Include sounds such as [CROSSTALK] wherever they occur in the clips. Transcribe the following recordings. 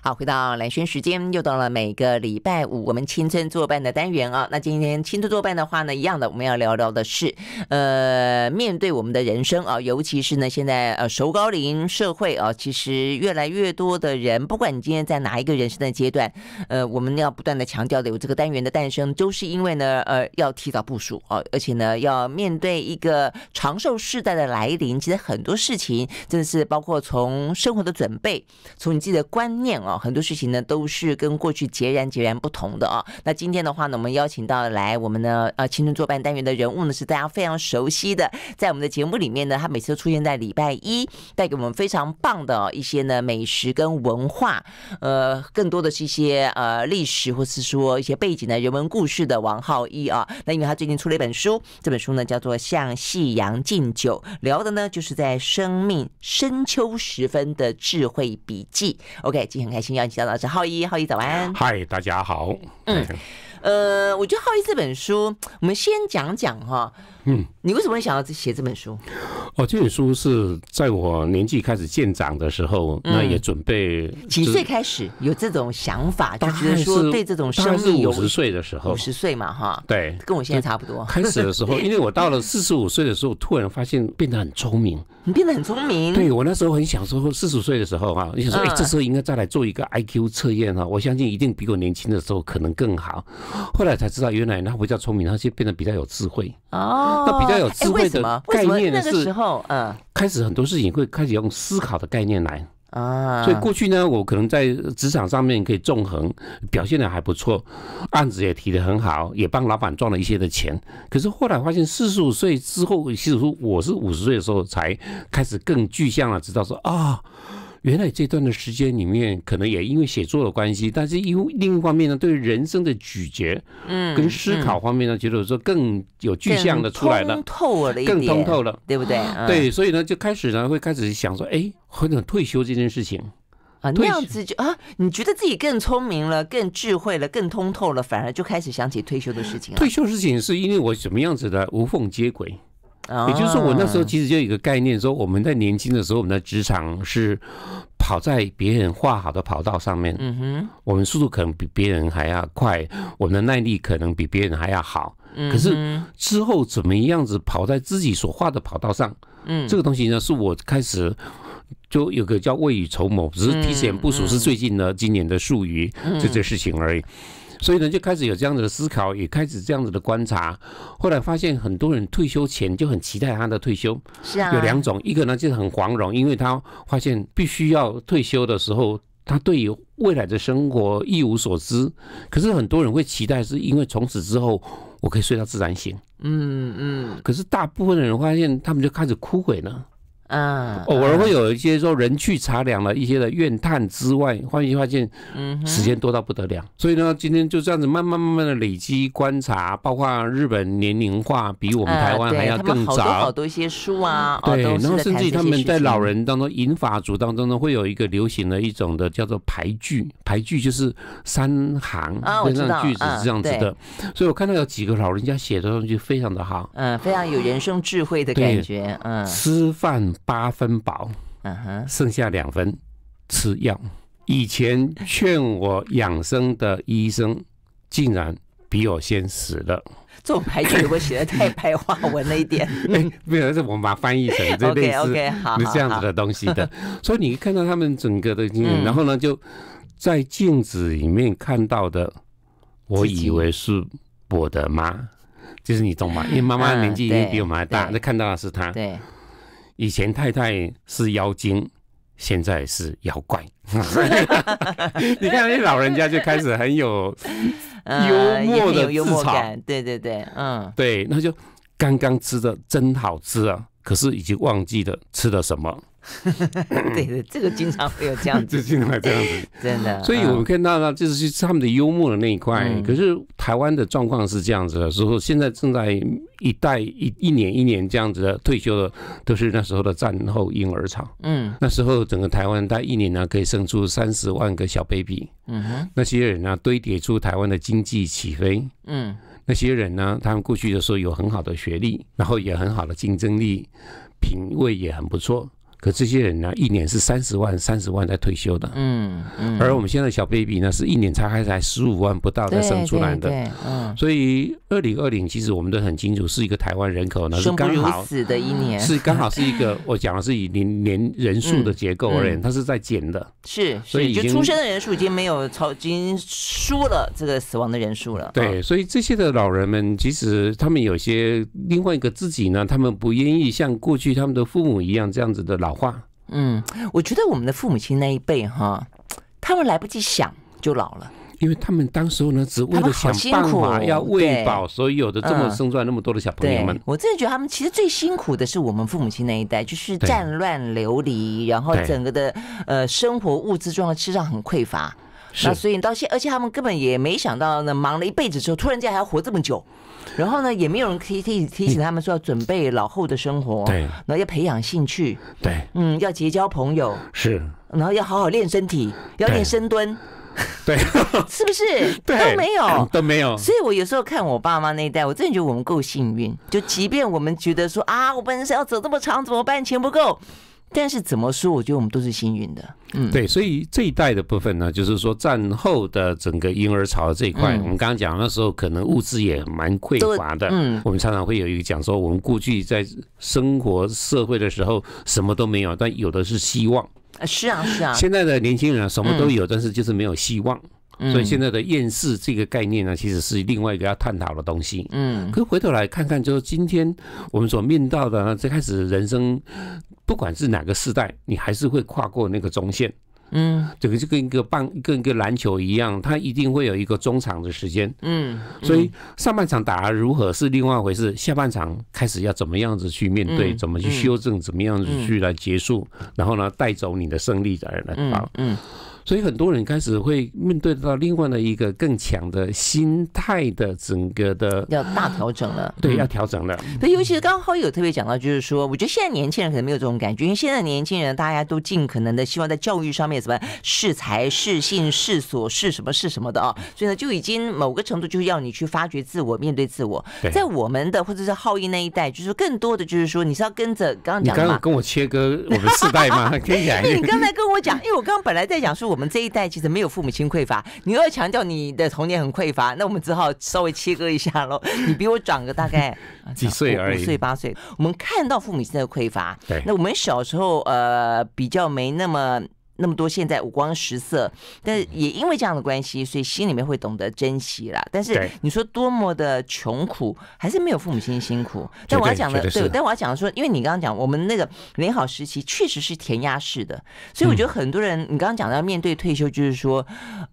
好，回到蓝轩时间，又到了每个礼拜五我们青春作伴的单元啊。那今天青春作伴的话呢，一样的，我们要聊聊的是，呃，面对我们的人生啊，尤其是呢现在呃熟高龄社会啊，其实越来越多的人，不管你今天在哪一个人生的阶段，呃，我们要不断的强调的，有这个单元的诞生，都是因为呢，呃，要提早部署啊，而且呢，要面对一个长寿世代的来临。其实很多事情真的是包括从生活的准备，从你自己的观念。哦，很多事情呢都是跟过去截然截然不同的啊。那今天的话呢，我们邀请到来我们的呃青春作伴单元的人物呢，是大家非常熟悉的，在我们的节目里面呢，他每次都出现在礼拜一，带给我们非常棒的一些呢美食跟文化，呃，更多的是一些呃历史或是说一些背景的人文故事的王浩一啊。那因为他最近出了一本书，这本书呢叫做《向夕阳敬酒》，聊的呢就是在生命深秋时分的智慧笔记。OK，今天开。新心节目，记老师浩一，浩一早安。嗨，大家好。嗯，呃，我觉得《好易》这本书，我们先讲讲哈。嗯，你为什么会想要写这本书？哦，这本书是在我年纪开始渐长的时候，那也准备几岁开始有这种想法，就是说对这种生命五十岁的时候，五十岁嘛，哈，对，跟我现在差不多。开始的时候，[LAUGHS] 因为我到了四十五岁的时候，突然发现变得很聪明。你变得很聪明？对，我那时候很想说，四十岁的时候哈，你想说哎，这时候应该再来做一个 I Q 测验哈，我相信一定比我年轻的时候可能更好。后来才知道，原来他不叫聪明，他就变得比较有智慧。哦，那比较有智慧的概念是，那个时候，嗯，开始很多事情会开始用思考的概念来啊。所以过去呢，我可能在职场上面可以纵横，表现的还不错，案子也提的很好，也帮老板赚了一些的钱。可是后来发现，四十五岁之后，其实我是五十岁的时候才开始更具象了，知道说啊。原来这段的时间里面，可能也因为写作的关系，但是因为另一方面呢，对人生的咀嚼，嗯，跟思考方面呢，觉得说更有具象的出来了，更通透了，更通透了，对不对？对，所以呢，就开始呢，会开始想说，哎，或者退休这件事情啊，那样子就啊，你觉得自己更聪明了，更智慧了，更通透了，反而就开始想起退休的事情了。退休事情是因为我什么样子的无缝接轨？也就是说，我那时候其实就有一个概念，说我们在年轻的时候，我们的职场是跑在别人画好的跑道上面。嗯哼，我们速度可能比别人还要快，我们的耐力可能比别人还要好。可是之后怎么样子跑在自己所画的跑道上？嗯，这个东西呢，是我开始就有个叫未雨绸缪，只是提前部署是最近呢今年的术语，就这事情而已。所以呢，就开始有这样子的思考，也开始这样子的观察。后来发现，很多人退休前就很期待他的退休。是啊。有两种，一个呢就是很惶恐，因为他发现必须要退休的时候，他对于未来的生活一无所知。可是很多人会期待，是因为从此之后我可以睡到自然醒。嗯嗯。可是大部分的人发现，他们就开始枯萎了。嗯，偶尔会有一些说人去茶凉了一些的怨叹之外，换句话说，嗯，时间多到不得了，所以呢，今天就这样子慢慢慢慢的累积观察，包括日本年龄化比我们台湾还要更早，好多好多一些书啊，对，然后甚至他们在老人当中，银法族当中呢，会有一个流行的一种的叫做排句，排句就是三行啊，我知句子是这样子的，所以我看到有几个老人家写的东西非常的好，嗯，非常有人生智慧的感觉，嗯，吃饭。八分饱，剩下两分吃药。以前劝我养生的医生，竟然比我先死了。这种排剧，我写的太白话文了一点。[LAUGHS] 没有，是我们把翻译成这 [LAUGHS] 类似你这样子的东西的。[LAUGHS] 所以你看到他们整个的，然后呢，就在镜子里面看到的，我以为是我的妈，就是你懂吗？因为妈妈年纪已经比我们还大，那看到的是她。对。以前太太是妖精，现在是妖怪。[LAUGHS] 你看，那老人家就开始很有幽默的自嘲，对对对，嗯，对，那就刚刚吃的真好吃啊，可是已经忘记了吃了什么。对对，这个经常会有这样子，[LAUGHS] 经常会这样子，[LAUGHS] 真的。所以，我们看到呢，就是他们的幽默的那一块。可是，台湾的状况是这样子的：，时候现在正在一代一一年一年这样子的退休的，都是那时候的战后婴儿潮。嗯，那时候整个台湾，它一年呢可以生出三十万个小 baby。嗯哼，那些人呢，堆叠出台湾的经济起飞。嗯，那些人呢，他们过去的时候有很好的学历，然后也很好的竞争力，品味也很不错。可这些人呢，一年是三十万，三十万在退休的。嗯嗯。而我们现在小 baby 呢，是一年才还才十五万不到才生出来的。对嗯。所以二零二零，其实我们都很清楚，是一个台湾人口呢是刚好死的一年。是刚好是一个，[LAUGHS] 我讲的是以年年人数的结构而言，它是在减的。是。所以就出生的人数已经没有超，已经输了这个死亡的人数了。对。所以这些的老人们，其实他们有些另外一个自己呢，他们不愿意像过去他们的父母一样这样子的老。老化，嗯，我觉得我们的父母亲那一辈哈，他们来不及想就老了，因为他们当时候呢，只为了想辛苦啊，要喂饱，所以有的这么生出来那么多的小朋友们。我真的觉得他们其实最辛苦的是我们父母亲那一代，就是战乱流离，然后整个的呃生活物资状况吃上很匮乏，那所以到现，而且他们根本也没想到呢，忙了一辈子之后，突然间还要活这么久。然后呢，也没有人提提提醒他们说要准备老后的生活，对，然后要培养兴趣，对，嗯，要结交朋友，是，然后要好好练身体，要练深蹲，对，[LAUGHS] 是不是？[LAUGHS] 对，都没有，都没有。所以我有时候看我爸妈那一代，我真的觉得我们够幸运。就即便我们觉得说啊，我本身要走这么长怎么办？钱不够。但是怎么说？我觉得我们都是幸运的。嗯，对，所以这一代的部分呢，就是说战后的整个婴儿潮这一块，我们刚刚讲那时候可能物资也蛮匮乏的。嗯，我们常常会有一个讲说，我们过去在生活社会的时候什么都没有，但有的是希望。啊，是啊，是啊。现在的年轻人什么都有，但是就是没有希望。所以现在的厌世这个概念呢，其实是另外一个要探讨的东西。嗯，可回头来看看，就是今天我们所面到的，最开始人生，不管是哪个时代，你还是会跨过那个中线。嗯，这个就跟一个棒，跟一个篮球一样，它一定会有一个中场的时间。嗯，所以上半场打如何是另外一回事，下半场开始要怎么样子去面对，怎么去修正，怎么样子去来结束，然后呢带走你的胜利人来跑。嗯。所以很多人开始会面对到另外的一个更强的心态的整个的要大调整了，对，要调整了。那尤其是刚刚好有特别讲到，就是说，我觉得现在年轻人可能没有这种感觉，因为现在年轻人大家都尽可能的希望在教育上面怎么是才、是性、是所、是什么、是什么的啊。所以呢，就已经某个程度就是要你去发掘自我、面对自我。在我们的或者是浩毅那一代，就是更多的就是说，你是要跟着刚刚讲嘛？你刚刚跟我切割我们世代吗？[LAUGHS] 可因为你刚才跟我讲，因为我刚本来在讲说我。我们这一代其实没有父母亲匮乏，你又强调你的童年很匮乏，那我们只好稍微切割一下喽。[LAUGHS] 你比我长个大概 [LAUGHS] 几岁而已，五岁八岁。我们看到父母亲的匮乏，那我们小时候呃比较没那么。那么多现在五光十色，但也因为这样的关系，所以心里面会懂得珍惜啦。但是你说多么的穷苦，还是没有父母亲辛苦。但我要讲的对，但我要讲的说，因为你刚刚讲我们那个美好时期确实是填鸭式的，所以我觉得很多人你刚刚讲到面对退休，就是说，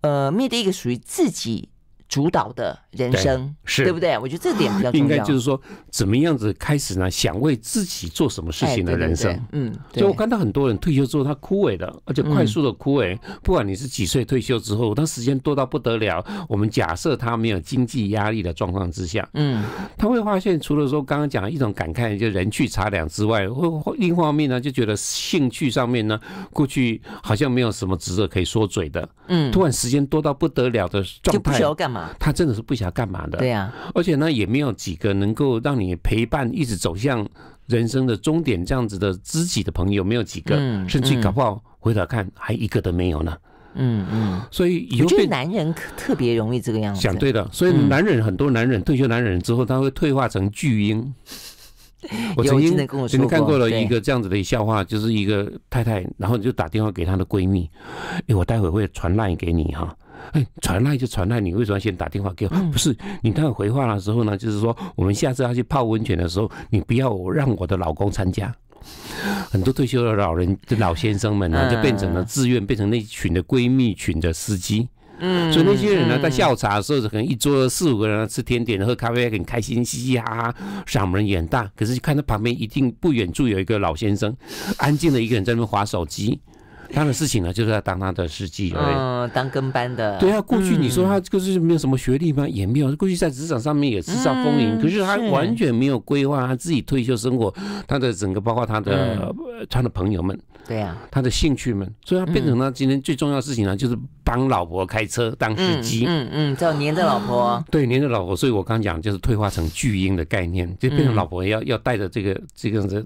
呃，面对一个属于自己。主导的人生是，对不对？我觉得这点比较重要。应该就是说，怎么样子开始呢？想为自己做什么事情的人生，嗯。所以我看到很多人退休之后，他枯萎的，而且快速的枯萎。不管你是几岁退休之后，他时间多到不得了。我们假设他没有经济压力的状况之下，嗯，他会发现除了说刚刚讲的一种感慨，就人去茶凉之外，会另一方面呢，就觉得兴趣上面呢，过去好像没有什么值得可以说嘴的，嗯。突然时间多到不得了的状态。他真的是不想干嘛的，对呀，而且呢，也没有几个能够让你陪伴一直走向人生的终点这样子的知己的朋友，没有几个，甚至搞不好回头看还一个都没有呢。嗯嗯，所以尤觉男人特别容易这个样子。想对的，所以男人很多，男人退休男人之后，他会退化成巨婴。[LAUGHS] 我曾经曾经看过了一个这样子的笑话，就是一个太太，然后就打电话给她的闺蜜，哎，我待会儿会传烂给你哈。哎，传赖就传赖，你为什么先打电话给我？不是你，当回话的时候呢，就是说我们下次要去泡温泉的时候，你不要让我的老公参加。很多退休的老人、老先生们呢，就变成了自愿，变成那群的闺蜜群的司机。嗯，所以那些人呢，在下午茶的时候，可能一桌四五个人吃甜点、喝咖啡，很开心，嘻嘻哈哈，嗓门很大。可是，就看到旁边一定不远处有一个老先生，安静的一个人在那边划手机。他的事情呢，就是要当他的司机，嗯，当跟班的。对啊，过去你说他就是没有什么学历吗？也没有，过去在职场上面也智商风盈，可是他完全没有规划他自己退休生活，他的整个包括他的他的朋友们，对啊，他的兴趣们，所以他变成他今天最重要的事情呢，就是帮老婆开车当司机，嗯嗯，要黏着老婆，[GASPS] 对，黏着老婆。所以我刚刚讲就是退化成巨婴的概念，就变成老婆要要带着这个这个。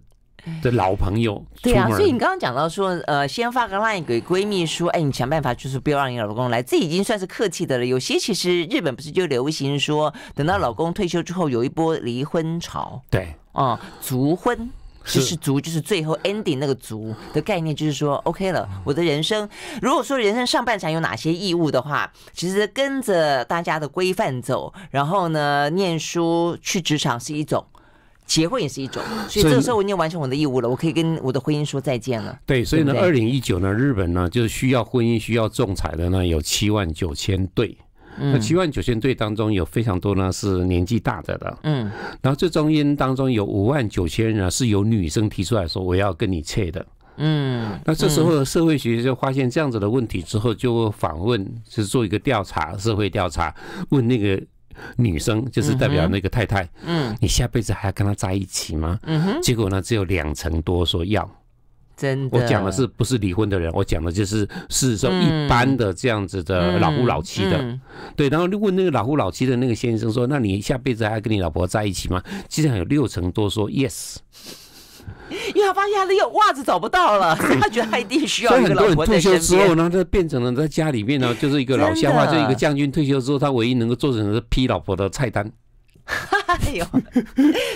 的老朋友，对啊，所以你刚刚讲到说，呃，先发个 line 给闺蜜说，哎，你想办法就是不要让你老公来，这已经算是客气的了。有些其实日本不是就流行说，等到老公退休之后有一波离婚潮，对，哦，足婚就是足就是最后 ending 那个足的概念，就是说 OK 了，我的人生如果说人生上半场有哪些义务的话，其实跟着大家的规范走，然后呢，念书去职场是一种。结婚也是一种，所以这个时候我已经完成我的义务了，我可以跟我的婚姻说再见了。对，所以呢，二零一九呢，日本呢就是需要婚姻需要仲裁的呢有七万九千对，那七万九千对当中有非常多呢是年纪大的的，嗯，然后这中间当中有五万九千人是由女生提出来说我要跟你切的，嗯，那这时候社会学就发现这样子的问题之后，就访问就是做一个调查，社会调查问那个。女生就是代表那个太太，嗯，你下辈子还要跟他在一起吗？嗯哼，结果呢只有两成多说要，真的。我讲的是不是离婚的人？我讲的就是是说一般的这样子的老夫老妻的，对。然后如问那个老夫老妻的那个先生说：“那你下辈子还要跟你老婆在一起吗？”竟上有六成多说 yes。因为他发现他的袜子找不到了，他觉得他一定需要。一个老婆。退休之后呢，他变成了在家里面呢，就是一个老乡话，就一个将军退休之后，他唯一能够做成的是批老婆的菜单。[LAUGHS] 哎呦，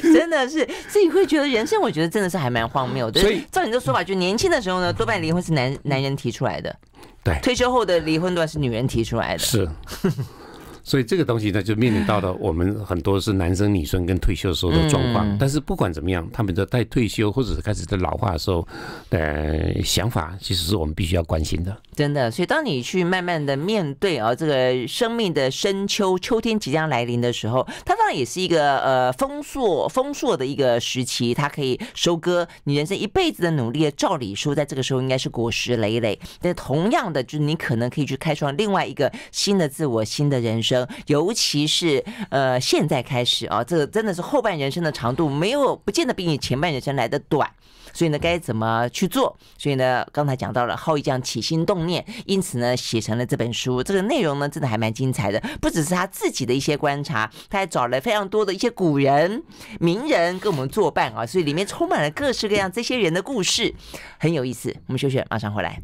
真的是自己会觉得人生，我觉得真的是还蛮荒谬的。所以照你这说法，就年轻的时候呢，多半离婚是男男人提出来的；对，退休后的离婚都还是女人提出来的。是。[LAUGHS] 所以这个东西呢，就面临到了我们很多是男生、女生跟退休时候的状况。但是不管怎么样，他们在退休或者是开始在老化的时候，呃，想法其实是我们必须要关心的。真的，所以当你去慢慢的面对啊，这个生命的深秋，秋天即将来临的时候。那也是一个呃丰硕丰硕的一个时期，它可以收割你人生一辈子的努力。照理说，在这个时候应该是果实累累。但同样的，就是你可能可以去开创另外一个新的自我、新的人生。尤其是呃，现在开始啊，这个真的是后半人生的长度没有不见得比你前半人生来的短。所以呢，该怎么去做？所以呢，刚才讲到了浩一将起心动念，因此呢，写成了这本书。这个内容呢，真的还蛮精彩的，不只是他自己的一些观察，他还找。了。非常多的一些古人名人跟我们作伴啊，所以里面充满了各式各样这些人的故事，很有意思。我们休息，马上回来。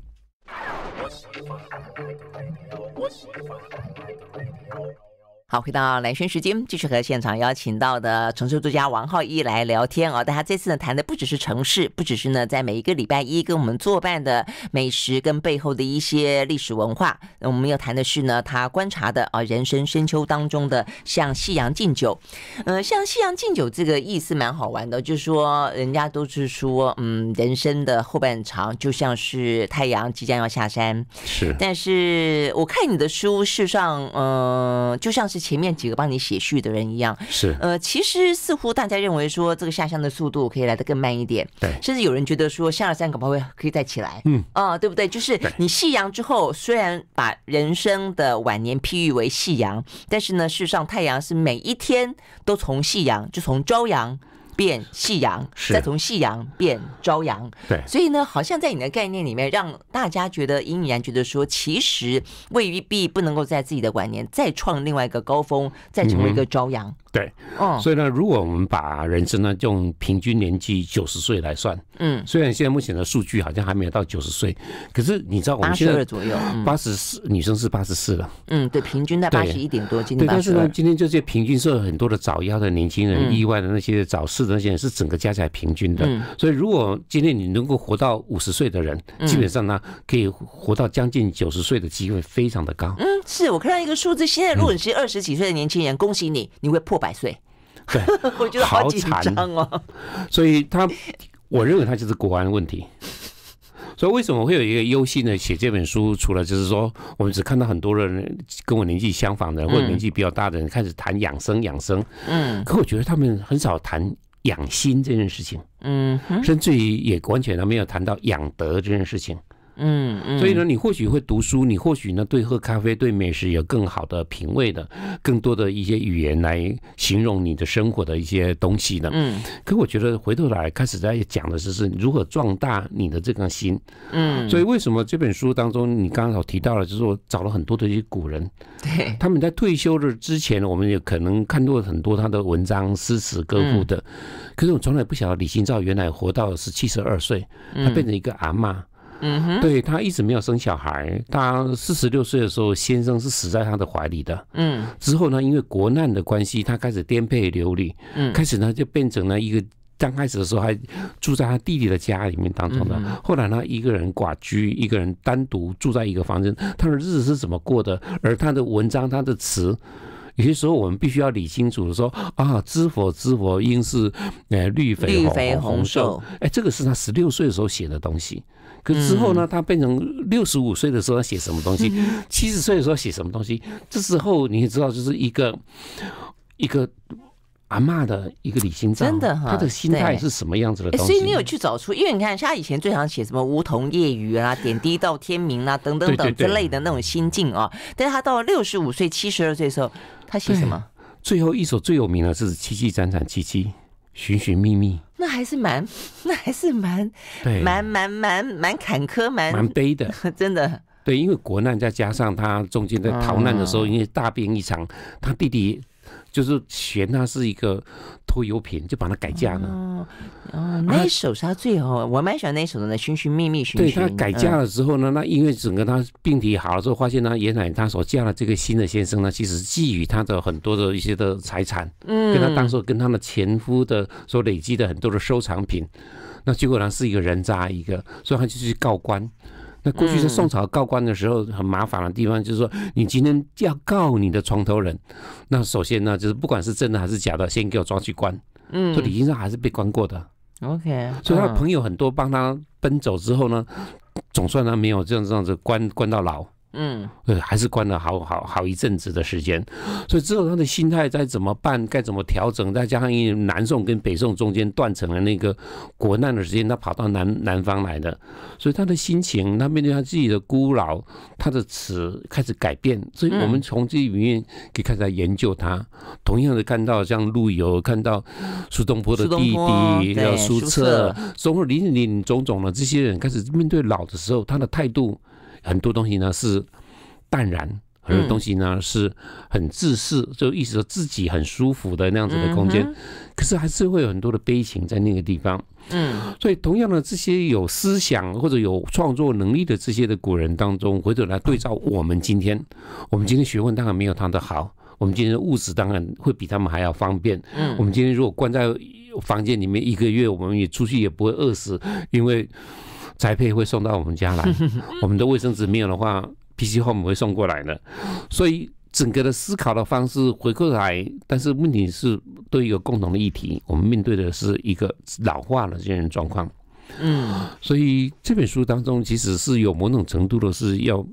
好，回到蓝轩时间，继续和现场邀请到的城市作家王浩一来聊天啊。但他这次呢，谈的不只是城市，不只是呢，在每一个礼拜一跟我们作伴的美食跟背后的一些历史文化。我们要谈的是呢，他观察的啊，人生深秋当中的向夕阳敬酒。呃，像夕阳敬酒这个意思蛮好玩的，就是说人家都是说，嗯，人生的后半场就像是太阳即将要下山。是。但是我看你的书，实上，嗯，就像是。前面几个帮你写序的人一样，是呃，其实似乎大家认为说这个下乡的速度可以来得更慢一点，对，甚至有人觉得说下了山恐怕会可以再起来，嗯啊，对不对？就是你夕阳之后，虽然把人生的晚年譬喻为夕阳，但是呢，事实上太阳是每一天都从夕阳就从朝阳。变夕阳，再从夕阳变朝阳。对，所以呢，好像在你的概念里面，让大家觉得，隐然觉得说，其实未必不能够在自己的晚年再创另外一个高峰，再成为一个朝阳。对，哦，所以呢，如果我们把人生呢用平均年纪九十岁来算，嗯，虽然现在目前的数据好像还没有到九十岁，可是你知道我们现在左右八十四，女生是八十四了，嗯，对，平均在八十一点多，今天但是呢，今天这些平均受很多的早夭的年轻人意外的那些早逝的那些人是整个加起来平均的，所以如果今天你能够活到五十岁的人，基本上呢可以活到将近九十岁的机会非常的高，嗯，是我看到一个数字，现在如果你是二十几岁的年轻人，恭喜你，你会破。百岁，对，[LAUGHS] 我觉得好惨哦。所以他，我认为他就是国安问题。所以为什么会有一个忧心呢？写这本书，除了就是说，我们只看到很多人跟我年纪相仿的，或者年纪比较大的人开始谈养生，养生，嗯，可我觉得他们很少谈养心这件事情，嗯，甚至于也完全都没有谈到养德这件事情。嗯，所以呢，你或许会读书，你或许呢对喝咖啡、对美食有更好的品味的，更多的一些语言来形容你的生活的一些东西呢。嗯，可我觉得回头来开始在讲的是，是如何壮大你的这个心。嗯，所以为什么这本书当中，你刚刚好提到了，就是我找了很多的一些古人，对，他们在退休的之前，我们也可能看过了很多他的文章、诗词、歌赋的。可是我从来不晓得李清照原来活到十七十二岁，他变成一个阿妈。嗯，对他一直没有生小孩，他四十六岁的时候，先生是死在他的怀里的。嗯，之后呢，因为国难的关系，他开始颠沛流离，嗯，开始呢就变成了一个，刚开始的时候还住在他弟弟的家里面当中的，后来呢一个人寡居，一个人单独住在一个房间，他的日子是怎么过的？而他的文章，他的词。有些时候我们必须要理清楚，说啊，知否知否应是呃绿肥绿肥红瘦。哎，这个是他十六岁的时候写的东西。可之后呢，他变成六十五岁的时候写什么东西？[LAUGHS] 七十岁的时候写什么东西？这时候你也知道，就是一个一个阿妈的一个理性，真的，哈，他的心态是什么样子的东西？所以你有去找出，因为你看，他以前最常写什么梧桐夜雨啊、[LAUGHS] 点滴到天明啊等等等之类的那种心境啊。但是他到了六十五岁、七十二岁的时候。他写什么？最后一首最有名的是“凄凄惨惨戚戚，寻寻觅觅”。那还是蛮，[LAUGHS] 那还是蛮，蛮蛮蛮蛮坎坷，蛮蛮悲的，[LAUGHS] 真的。对，因为国难再加上他中间在逃难的时候，因为大病一场，他弟弟。就是嫌他是一个偷油瓶，就把他改嫁了。哦，哦，那首是他最后，我蛮喜欢那一首的呢。寻寻觅觅，寻寻。对他改嫁了之后呢，那因为整个他病体好了之后，发现他原来他所嫁的这个新的先生呢，其实觊觎他的很多的一些的财产，嗯，跟他当时跟他的前夫的所累积的很多的收藏品，那结果呢是一个人渣一个，所以他就去告官。那过去在宋朝告官的时候，很麻烦的地方就是说，你今天要告你的床头人，那首先呢，就是不管是真的还是假的，先给我抓去关。嗯，这李先生还是被关过的。OK，所以他的朋友很多帮他奔走之后呢，总算他没有这样这样子关关到老。嗯，还是关了好好好一阵子的时间，所以之后他的心态再怎么办，该怎么调整？再加上因为南宋跟北宋中间断成了那个国难的时间，他跑到南南方来的，所以他的心情，他面对他自己的孤老，他的词开始改变。所以我们从这里面可以开始来研究他，同样的看到像陆游，看到苏东坡的弟弟还有苏辙，总，后林林种种的这些人，开始面对老的时候，他的态度。很多东西呢是淡然，很多东西呢是很自私，就意思说自己很舒服的那样子的空间，可是还是会有很多的悲情在那个地方。嗯，所以同样的，这些有思想或者有创作能力的这些的古人当中，回头来对照我们今天，我们今天学问当然没有他的好，我们今天的物质当然会比他们还要方便。嗯，我们今天如果关在房间里面一个月，我们也出去也不会饿死，因为。宅配会送到我们家来，[LAUGHS] 我们的卫生纸没有的话，P C Home 会送过来的。所以整个的思考的方式回过来，但是问题是，对一个共同的议题，我们面对的是一个老化的这样的状况。嗯，所以这本书当中，其实是有某种程度的是要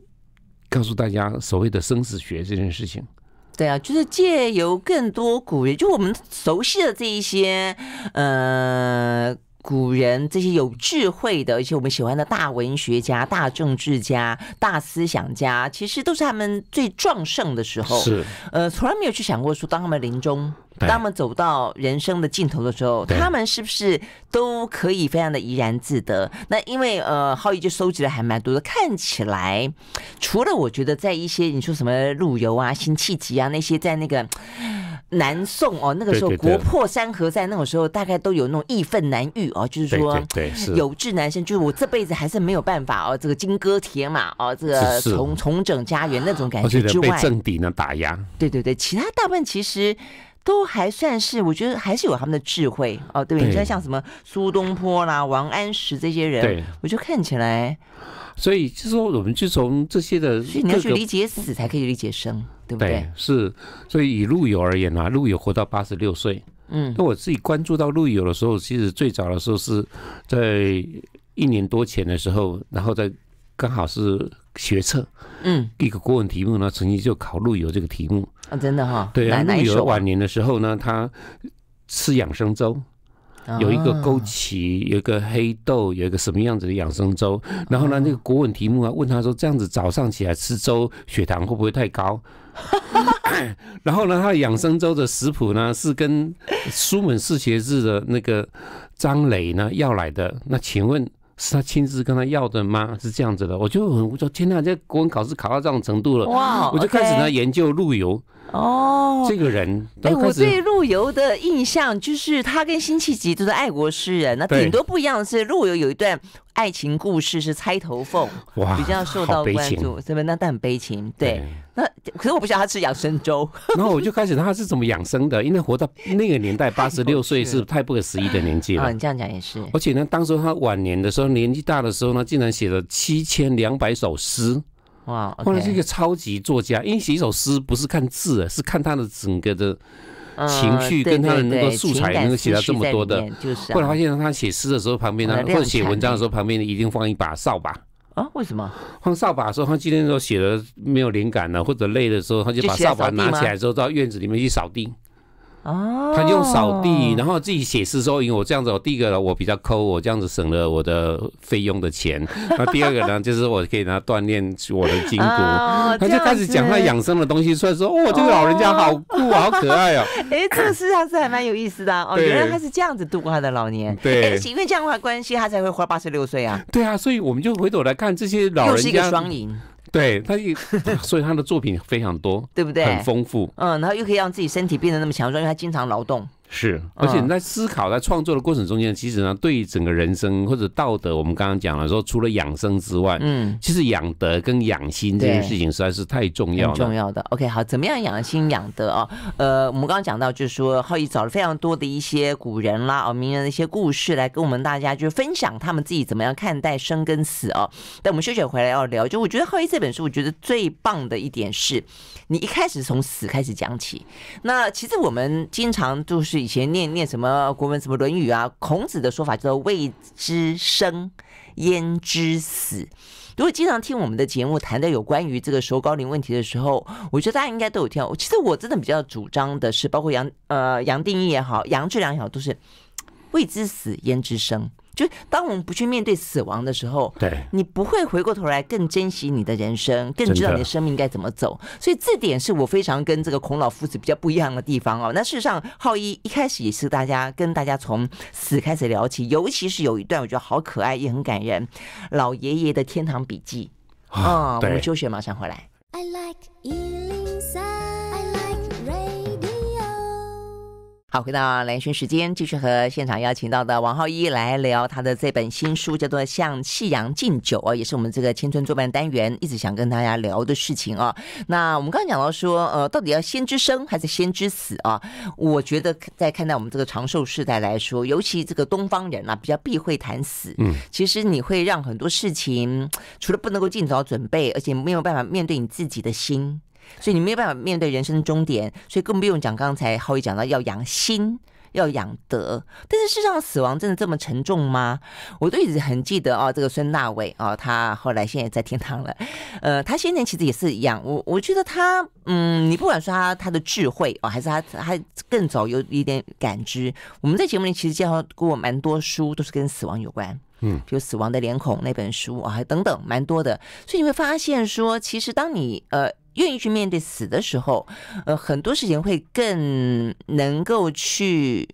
告诉大家所谓的生死学这件事情。对啊，就是借由更多古人，就我们熟悉的这一些，呃。古人这些有智慧的，而且我们喜欢的大文学家、大政治家、大思想家，其实都是他们最壮盛的时候。是，呃，从来没有去想过说，当他们临终，当他们走到人生的尽头的时候，他们是不是都可以非常的怡然自得？那因为呃，浩毅就收集了还蛮多的，看起来，除了我觉得在一些你说什么陆游啊、辛弃疾啊那些，在那个。南宋哦，那个时候国破山河在，那种时候大概都有那种义愤难愈哦，就是说有志难伸，就是我这辈子还是没有办法哦，这个金戈铁马哦，这个重重整家园那种感觉之外，被政敌呢打压，对对对，其他大部分其实。都还算是，我觉得还是有他们的智慧哦，对不对？你像什么苏东坡啦、王安石这些人，我就得看起来，所以就说，我们就从这些的你要去理解死，才可以理解生，对不对？对，是。所以以陆游而言啊，陆游活到八十六岁，嗯，那我自己关注到陆游的时候，其实最早的时候是在一年多前的时候，然后在。刚好是学测，嗯，一个国文题目呢，曾经就考陆游这个题目啊，真的哈，对啊，陆游晚年的时候呢，他吃养生粥，有一个枸杞，有一个黑豆，有一个什么样子的养生粥，然后呢，那个国文题目啊，问他说这样子早上起来吃粥，血糖会不会太高？[LAUGHS] 然后呢，他的养生粥的食谱呢，是跟《书门四学士》的那个张磊呢要来的，那请问？是他亲自跟他要的吗？是这样子的，我就很无说天哪，这国文考试考到这种程度了，哇！Wow, 我就开始呢研究陆游哦，这个人。哎，我对陆游的印象就是他跟辛弃疾都是爱国诗人，那顶多不一样的是陆游有一段爱情故事是《钗头凤》，哇，比较受到关注，是不那但很悲情，对。那可是我不知道他吃养生粥，[LAUGHS] 然后我就开始他是怎么养生的？因为活到那个年代，八十六岁是太不可思议的年纪了。你这样讲也是。而且呢，当时他晚年的时候，年纪大的时候呢，竟然写了七千两百首诗，哇！后来是一个超级作家，因为写一首诗不是看字，是看他的整个的情绪跟他的那个素材，能写到这么多的。后来发现他写诗的时候旁边，或者写文章的时候旁边一定放一把扫把。啊，为什么？放扫把的时候，他今天都写的没有灵感了，或者累的时候，他就把扫把拿起来，之后到院子里面去扫地。哦，他用扫地，然后自己写诗说，因为我这样子，我第一个我比较抠，我这样子省了我的费用的钱。[LAUGHS] 那第二个呢，就是我可以拿锻炼我的筋骨。他就开始讲他养生的东西出来，说，哦，这个老人家好酷，好可爱哦。哎，这个事实上是还蛮有意思的哦，[LAUGHS] 原来他是这样子度过他的老年。对，因为这样的关系，他才会活八十六岁啊。对啊，所以我们就回头来看这些老人，家。是一个双赢。对他也，[LAUGHS] 所以他的作品非常多，对不对？很丰富。嗯，然后又可以让自己身体变得那么强壮，因为他经常劳动。是，而且你在思考在创作的过程中间，其实呢，对于整个人生或者道德，我们刚刚讲了说，除了养生之外，嗯，其实养德跟养心这件事情实在是太重要了。重要的。OK，好，怎么样养心养德啊？呃，我们刚刚讲到，就是说浩一找了非常多的一些古人啦、哦，名人的一些故事来跟我们大家就是分享他们自己怎么样看待生跟死哦。但我们休息回来要聊，就我觉得浩一这本书，我觉得最棒的一点是你一开始从死开始讲起。那其实我们经常就是。以前念念什么国文什么《论语》啊，孔子的说法叫做“未知生，焉知死”。如果经常听我们的节目谈的有关于这个说高龄问题的时候，我觉得大家应该都有听。其实我真的比较主张的是，包括杨呃杨定一也好，杨志良也好，都是“未知死，焉知生”。就当我们不去面对死亡的时候，对你不会回过头来更珍惜你的人生，更知道你的生命该怎么走。所以这点是我非常跟这个孔老夫子比较不一样的地方哦。那事实上，浩一一开始也是大家跟大家从死开始聊起，尤其是有一段我觉得好可爱，也很感人，老爷爷的天堂笔记啊。们秋雪马上回来。I like、好，回到蓝轩时间，继续和现场邀请到的王浩一来聊他的这本新书，叫做《向夕阳敬酒》哦，也是我们这个青春作伴单元一直想跟大家聊的事情啊。那我们刚刚讲到说，呃，到底要先知生还是先知死啊？我觉得在看待我们这个长寿世代来说，尤其这个东方人啊，比较避讳谈死。嗯，其实你会让很多事情，除了不能够尽早准备，而且没有办法面对你自己的心。所以你没有办法面对人生的终点，所以更不用讲刚才浩宇讲到要养心、要养德。但是事实上，死亡真的这么沉重吗？我都一直很记得哦，这个孙大伟哦，他后来现在在天堂了。[LAUGHS] 呃，他先前其实也是一样，我，我觉得他嗯，你不管说他他的智慧哦，还是他他更早有一点感知。我们在节目里其实介绍过蛮多书，都是跟死亡有关，嗯，就《死亡的脸孔》那本书啊，等等，蛮多的。所以你会发现说，其实当你呃。愿意去面对死的时候，呃，很多事情会更能够去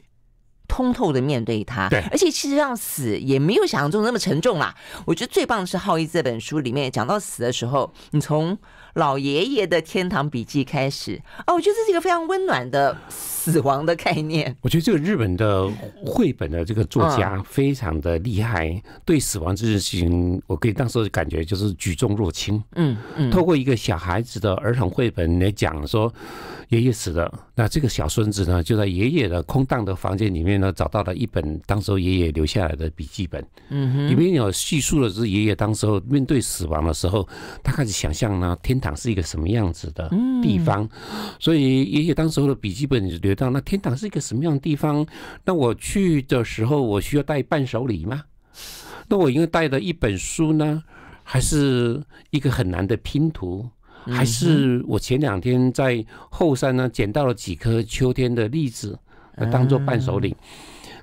通透的面对它。对，而且事实上死也没有想象中那么沉重啦。我觉得最棒的是浩一这本书里面讲到死的时候，你从。老爷爷的天堂笔记开始啊，我觉得这是一个非常温暖的死亡的概念。我觉得这个日本的绘本的这个作家非常的厉害，对死亡这件事情，我可以当时的感觉就是举重若轻。嗯嗯，透过一个小孩子的儿童绘本来讲说，爷爷死了，那这个小孙子呢就在爷爷的空荡的房间里面呢找到了一本当时爷爷留下来的笔记本。嗯，里面有叙述的是爷爷当时候面对死亡的时候，他开始想象呢天。天堂是一个什么样子的地方？所以爷爷当时候的笔记本就留到那天堂是一个什么样的地方？那我去的时候，我需要带伴手礼吗？那我应该带的一本书呢，还是一个很难的拼图？还是我前两天在后山呢捡到了几颗秋天的栗子，当做伴手礼？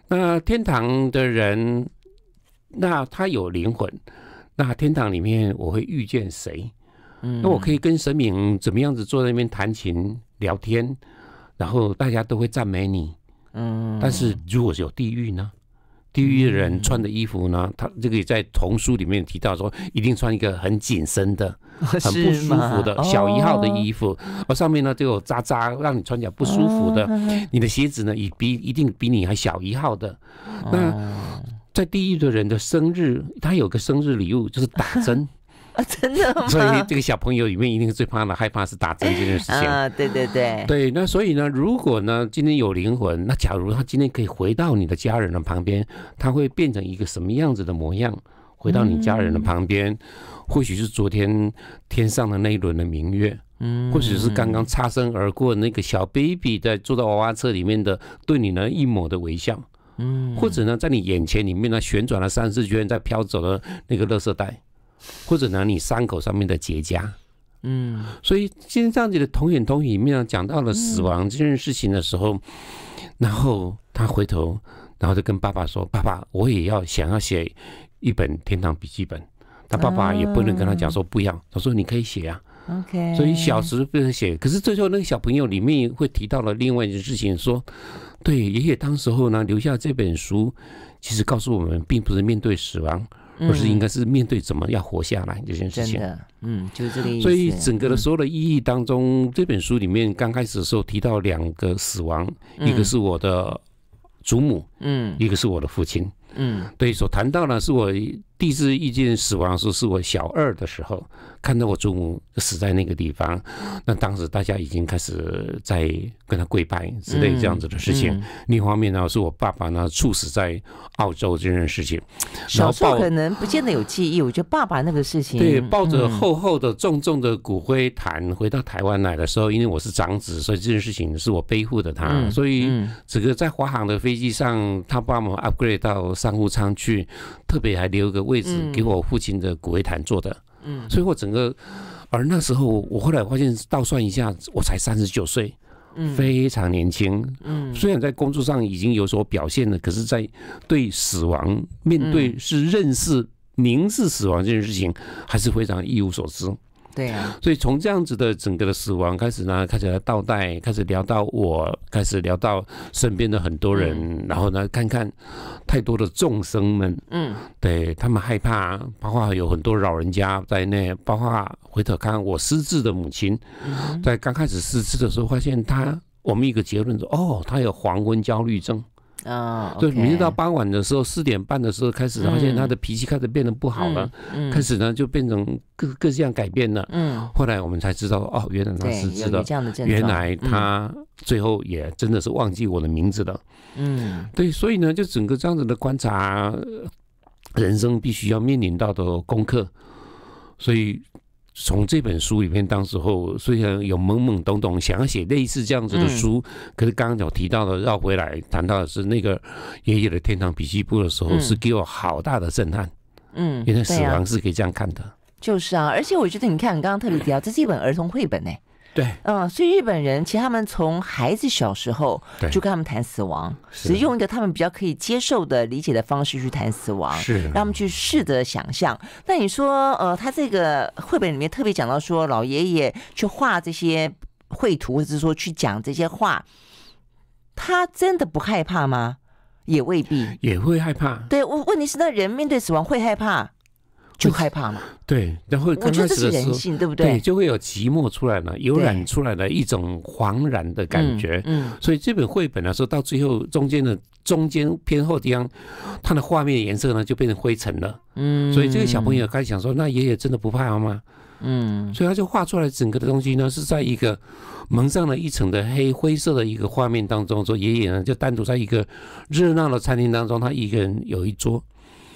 那天堂的人，那他有灵魂？那天堂里面我会遇见谁？那我可以跟神明怎么样子坐在那边弹琴聊天，然后大家都会赞美你。嗯，但是如果是有地狱呢？地狱的人穿的衣服呢？他这个也在童书里面提到说，一定穿一个很紧身的、[LAUGHS] 很不舒服的小一号的衣服，而上面呢就有渣渣，让你穿起来不舒服的。[LAUGHS] 你的鞋子呢，也比一定比你还小一号的。那在地狱的人的生日，他有个生日礼物就是打针。[LAUGHS] [LAUGHS] 真的吗？所以这个小朋友里面一定是最怕的，害怕是打针这件事情。[LAUGHS] 啊、对对对。对，那所以呢，如果呢，今天有灵魂，那假如他今天可以回到你的家人的旁边，他会变成一个什么样子的模样？回到你家人的旁边，或许是昨天天上的那一轮的明月，嗯，或许是刚刚擦身而过那个小 baby 在坐在娃娃车里面的对你呢一抹的微笑，嗯，或者呢，在你眼前里面呢旋转了三四圈在飘走的那个垃圾袋。或者呢，你伤口上面的结痂，嗯，所以今天这样子的童眼童语里面讲到了死亡这件事情的时候，然后他回头，然后就跟爸爸说：“爸爸，我也要想要写一本天堂笔记本。”他爸爸也不能跟他讲说不要，他说：“你可以写啊。”OK，所以小时不能写，可是最后那个小朋友里面会提到了另外一件事情，说：“对，爷爷当时候呢留下这本书，其实告诉我们，并不是面对死亡。”不是，应该是面对怎么要活下来这件事情。嗯，就是这个意思。所以整个的所有的意义当中，这本书里面刚开始的时候提到两个死亡，一个是我的祖母，嗯，一个是我的父亲。嗯，对，所谈到呢，是我第一次遇见死亡的时候，是我小二的时候，看到我祖母死在那个地方，那当时大家已经开始在跟他跪拜之类这样子的事情。另一方面呢，是我爸爸呢猝死在澳洲这件事情，时候可能不见得有记忆。我觉得爸爸那个事情，对，抱着厚厚的、重重的骨灰坛回到台湾来的时候，因为我是长子，所以这件事情是我背负的他，所以这个在华航的飞机上，他帮们 upgrade 到。商务舱去，特别还留个位置给我父亲的骨灰坛坐的。嗯，所以我整个，而那时候我后来发现倒算一下，我才三十九岁，嗯，非常年轻。嗯，虽然在工作上已经有所表现了，可是，在对死亡面对是认识、凝视死亡这件事情，还是非常一无所知。对呀，所以从这样子的整个的死亡开始呢，开始来倒带，开始聊到我，开始聊到身边的很多人，然后呢，看看太多的众生们，嗯，对他们害怕，包括有很多老人家在内，包括回头看我失智的母亲，在刚开始失智的时候，发现她，我们一个结论说，哦，她有黄昏焦虑症。啊，对，每天到傍晚的时候，四点半的时候开始，发现他的脾气开始变得不好了，开始呢就变成各各项改变了，嗯，后来我们才知道，哦，原来他是知道，原来他最后也真的是忘记我的名字了，嗯，对，所以呢，就整个这样子的观察，人生必须要面临到的功课，所以。从这本书里面，当时候虽然有懵懵懂懂想要写类似这样子的书，可是刚刚有提到的绕回来谈到的是那个爷爷的天堂笔记簿的时候，是给我好大的震撼。嗯，原来死亡是可以这样看的。就是啊，而且我觉得你看，你刚刚特别提到这是一本儿童绘本呢。对，嗯，所以日本人其实他们从孩子小时候就跟他们谈死亡，是用一个他们比较可以接受的理解的方式去谈死亡，是让他们去试着想象。那你说，呃，他这个绘本里面特别讲到说，老爷爷去画这些绘图，或者是说去讲这些话，他真的不害怕吗？也未必，也会害怕。对，我问题是，那人面对死亡会害怕。就害怕嘛？对，然后刚开始的是人性，对不对？对，就会有寂寞出来了，有然出来的一种惶然的感觉。嗯，所以这本绘本呢，说到最后中间的中间偏后地方，它的画面颜色呢就变成灰尘了。嗯，所以这个小朋友开始想说：“那爷爷真的不怕吗？”嗯，所以他就画出来整个的东西呢是在一个蒙上了一层的黑灰色的一个画面当中，说爷爷呢就单独在一个热闹的餐厅当中，他一个人有一桌。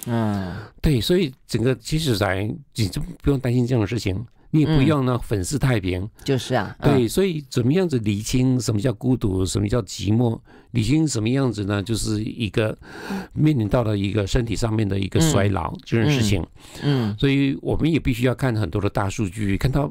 嗯，对，所以整个其实在你就不用担心这种事情，你也不用呢粉饰太平，就是啊，对，所以怎么样子理清什么叫孤独，什么叫寂寞？理清什么样子呢？就是一个面临到了一个身体上面的一个衰老这件事情。嗯，所以我们也必须要看很多的大数据，看到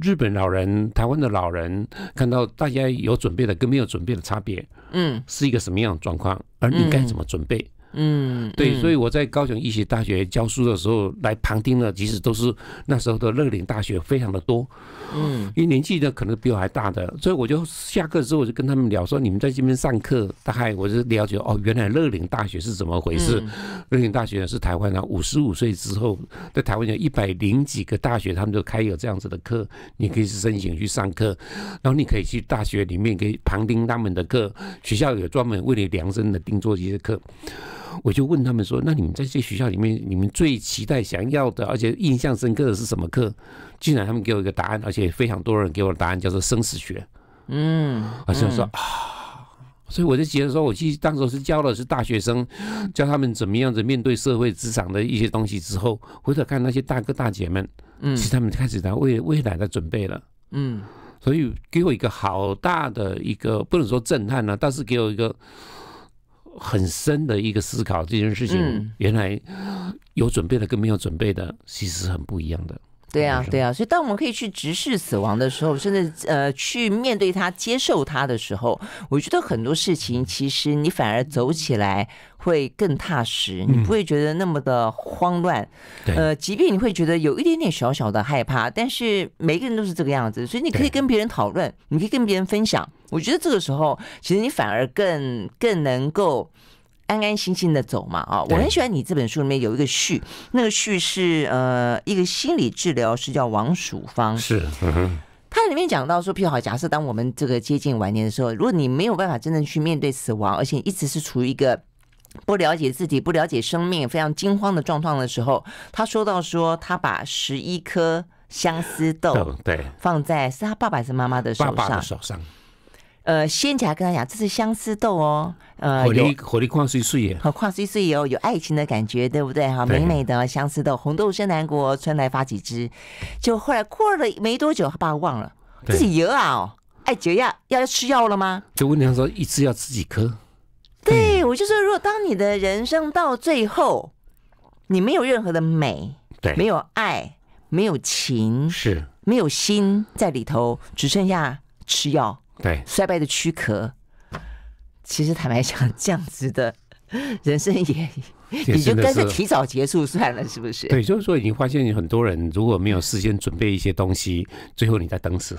日本老人、台湾的老人，看到大家有准备的跟没有准备的差别，嗯，是一个什么样的状况，而你该怎么准备？嗯，对，所以我在高雄医学大学教书的时候，来旁听的其实都是那时候的乐岭大学非常的多，嗯，因为年纪呢可能比我还大的，所以我就下课之后我就跟他们聊说，你们在这边上课，大概我就了解哦，原来乐岭大学是怎么回事？乐岭大学是台湾的，五十五岁之后，在台湾有一百零几个大学，他们就开有这样子的课，你可以去申请去上课，然后你可以去大学里面给旁听他们的课，学校有专门为你量身的定做一些课。我就问他们说：“那你们在这学校里面，你们最期待、想要的，而且印象深刻的是什么课？”竟然他们给我一个答案，而且非常多人给我的答案，叫做生死学。嗯，而且说啊，所以我就觉得说，我其实当时是教的是大学生，教他们怎么样子面对社会职场的一些东西。之后回头看那些大哥大姐们，嗯，其实他们开始在为未来的准备了。嗯，所以给我一个好大的一个，不能说震撼呢，但是给我一个。很深的一个思考，这件事情原来有准备的跟没有准备的其实很不一样的。对啊，对啊，所以当我们可以去直视死亡的时候，甚至呃去面对它、接受它的时候，我觉得很多事情其实你反而走起来会更踏实，你不会觉得那么的慌乱。呃，即便你会觉得有一点点小小的害怕，但是每个人都是这个样子，所以你可以跟别人讨论，你可以跟别人分享。我觉得这个时候，其实你反而更更能够安安心心的走嘛啊！我很喜欢你这本书里面有一个序，那个序是呃一个心理治疗，是叫王蜀芳。是，他里面讲到说，譬如好假设，当我们这个接近晚年的时候，如果你没有办法真正去面对死亡，而且一直是处于一个不了解自己、不了解生命、非常惊慌的状况的时候，他说到说，他把十一颗相思豆对放在是他爸爸还是妈妈的手上？呃，先起来跟他讲，这是相思豆哦。呃，火力火力矿碎碎耶，矿碎碎哦，有爱情的感觉，对不对？哈，美美的相思豆，红豆生南国，春来发几枝。就后来过了没多久，他把我忘了。自己有啊哦，哎，就要要吃药了吗？就问你，他说一枝要吃几颗？对，我就说，如果当你的人生到最后，你没有任何的美，对，没有爱，没有情，是，没有心在里头，只剩下吃药。对衰败的躯壳，其实坦白讲，这样子的人生也 [LAUGHS] 也就干脆提早结束算了，是不是？对，就是说，已经发现有很多人如果没有事先准备一些东西，最后你在等死，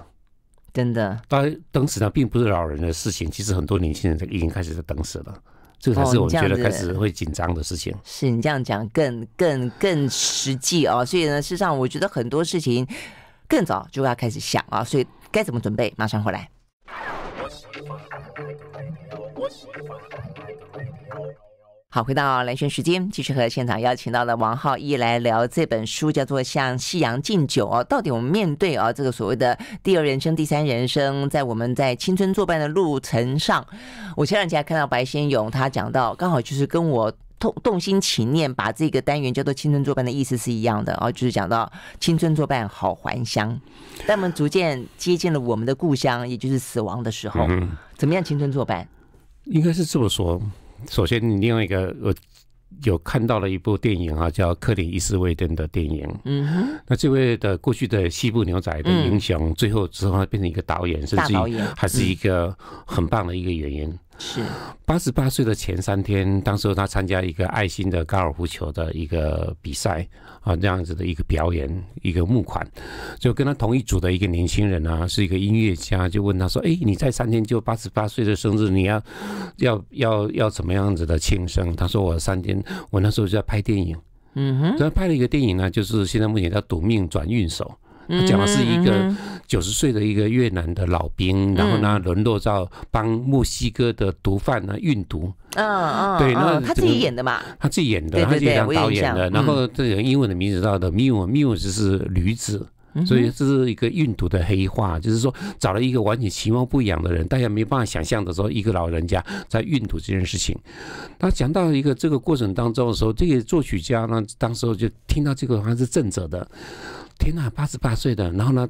真的。当然，等死呢，并不是老人的事情，其实很多年轻人已经开始在等死了，这才是我觉得开始会紧张的事情。是你这样讲更更更实际哦，所以呢，事实上，我觉得很多事情更早就要开始想啊，所以该怎么准备，马上回来。好，回到蓝轩时间，继续和现场邀请到的王浩一来聊这本书，叫做《向夕阳敬酒》哦。到底我们面对啊这个所谓的第二人生、第三人生，在我们在青春作伴的路程上，我前两天还看到白先勇，他讲到刚好就是跟我。动心情念，把这个单元叫做“青春作伴”的意思是一样的啊，就是讲到青春作伴好还乡。我们逐渐接近了我们的故乡，也就是死亡的时候。怎么样，青春作伴？应该是这么说。首先，另外一个我有看到了一部电影啊，叫《克林·伊斯威登》的电影。嗯哼。那这位的过去的西部牛仔的英雄，最后之后变成一个导演，甚至还是一个很棒的一个演员。是八十八岁的前三天，当时候他参加一个爱心的高尔夫球的一个比赛啊，这样子的一个表演一个募款，就跟他同一组的一个年轻人啊，是一个音乐家，就问他说，哎，你在三天就八十八岁的生日，你要要要要怎么样子的庆生？他说我三天，我那时候就在拍电影，嗯哼，他拍了一个电影呢，就是现在目前叫赌命转运手。他讲的是一个九十岁的一个越南的老兵，然后呢沦落到帮墨西哥的毒贩呢运毒。嗯嗯，对，那他自己演的嘛，他自己演的，他自己当导演的。然后这个英文的名字叫的 Miu Miu，就是驴子，所以这是一个运毒的黑话，就是说找了一个完全其貌不扬的人，大家没办法想象的说一个老人家在运毒这件事情。他讲到一个这个过程当中的时候，这个作曲家呢，当时候就听到这个好像是正着的。天呐，八十八岁的，然后呢，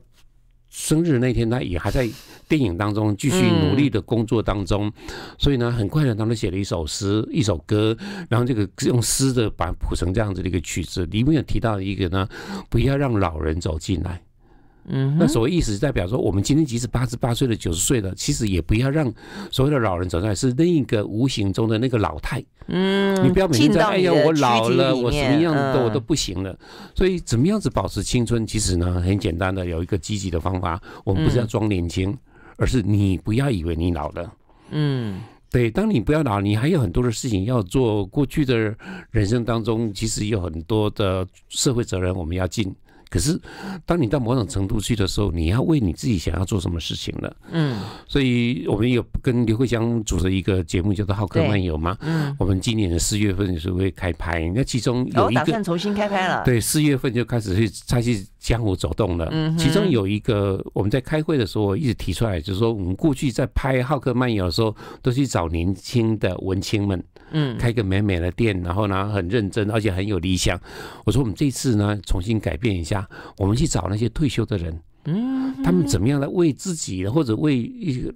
生日那天他也还在电影当中继续努力的工作当中，所以呢，很快的他们写了一首诗，一首歌，然后这个用诗的把谱成这样子的一个曲子，里面有提到一个呢，不要让老人走进来。嗯，那所谓意思代表说，我们今天即使八十八岁了、九十岁了，其实也不要让所谓的老人走出来，是另一个无形中的那个老态。嗯，你不要每天在哎呀，我老了，我什么样的我都不行了。所以怎么样子保持青春？其实呢，很简单的，有一个积极的方法。我们不是要装年轻，而是你不要以为你老了。嗯，对，当你不要老，你还有很多的事情要做。过去的人生当中，其实有很多的社会责任我们要尽。可是，当你到某种程度去的时候，你要为你自己想要做什么事情了。嗯，所以我们有跟刘慧江组的一个节目，叫做《浩克漫游》嘛。嗯，我们今年的四月份就是会开拍，那其中有一个打算重新开拍了。对，四月份就开始去再去。江湖走动了，其中有一个我们在开会的时候一直提出来，就是说我们过去在拍《浩克漫游》的时候，都去找年轻的文青们，嗯，开个美美的店，然后呢很认真，而且很有理想。我说我们这次呢重新改变一下，我们去找那些退休的人，嗯，他们怎么样来为自己或者为一个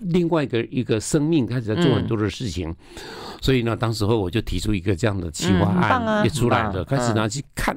另外一个一个生命开始在做很多的事情。所以呢，当时候我就提出一个这样的企划案也出来了，开始拿去看。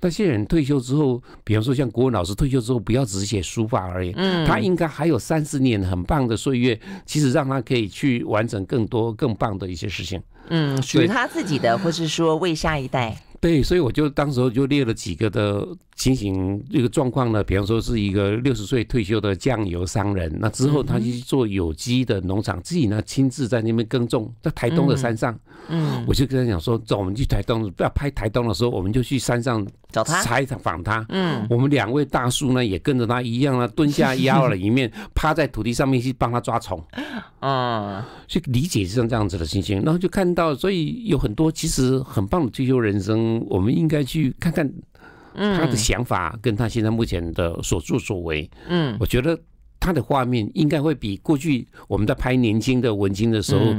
那些人退休之后，比方说像国文老师退休之后，不要只是写书法而已，嗯，他应该还有三十年很棒的岁月，其实让他可以去完成更多更棒的一些事情。嗯，属于他自己的，或是说为下一代。对，所以我就当时候就列了几个的情形，这个状况呢，比方说是一个六十岁退休的酱油商人，那之后他去做有机的农场，自己呢亲自在那边耕种，在台东的山上。嗯，我就跟他讲说，走，我们去台东，不要拍台东的时候，我们就去山上。找他采访他，嗯，我们两位大叔呢也跟着他一样呢，蹲下腰了，一面趴在土地上面去帮他抓虫，嗯，[LAUGHS] 去理解像这样子的心情，然后就看到，所以有很多其实很棒的退休人生，我们应该去看看他的想法跟他现在目前的所作所为，嗯，我觉得他的画面应该会比过去我们在拍年轻的文青的时候，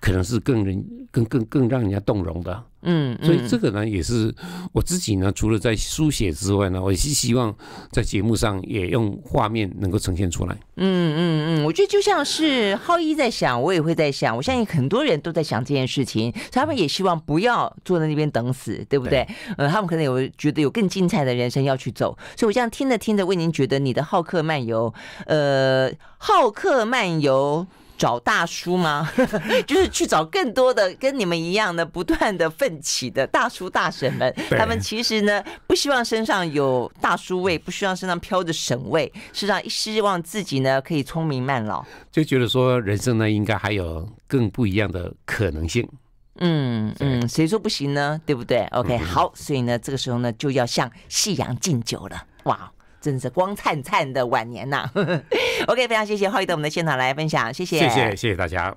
可能是更人更更更让人家动容的。嗯，所以这个呢，也是我自己呢，除了在书写之外呢，我也是希望在节目上也用画面能够呈现出来。嗯嗯嗯，我觉得就像是浩一在想，我也会在想，我相信很多人都在想这件事情，他们也希望不要坐在那边等死，对不对？呃，他们可能有觉得有更精彩的人生要去走，所以我这样听着听着，为您觉得你的好客漫游，呃，好客漫游。找大叔吗？[LAUGHS] 就是去找更多的跟你们一样的、不断的奋起的大叔大婶们。他们其实呢，不希望身上有大叔味，不希望身上飘着神味，让上希望自己呢可以聪明慢老。就觉得说人生呢，应该还有更不一样的可能性。嗯嗯，谁说不行呢？对不对？OK，好，所以呢，这个时候呢，就要向夕阳敬酒了。哇！真是光灿灿的晚年呐！[LAUGHS] OK，非常谢谢浩宇到我们的现场来分享，谢谢，谢谢，谢谢大家。